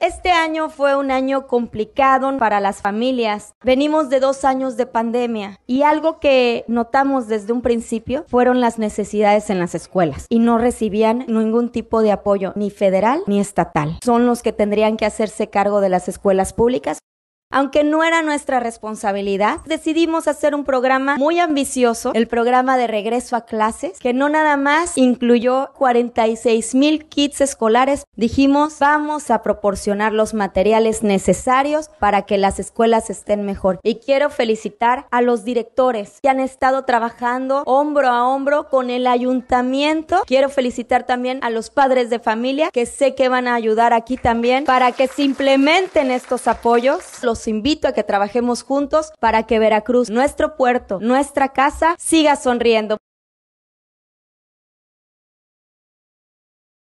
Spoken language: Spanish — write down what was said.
Este año fue un año complicado para las familias. Venimos de dos años de pandemia y algo que notamos desde un principio fueron las necesidades en las escuelas y no recibían ningún tipo de apoyo ni federal ni estatal. Son los que tendrían que hacerse cargo de las escuelas públicas. Aunque no era nuestra responsabilidad, decidimos hacer un programa muy ambicioso, el programa de regreso a clases, que no nada más incluyó 46 mil kits escolares. Dijimos, vamos a proporcionar los materiales necesarios para que las escuelas estén mejor. Y quiero felicitar a los directores que han estado trabajando hombro a hombro con el ayuntamiento. Quiero felicitar también a los padres de familia que sé que van a ayudar aquí también para que se implementen estos apoyos los invito a que trabajemos juntos para que Veracruz, nuestro puerto, nuestra casa, siga sonriendo.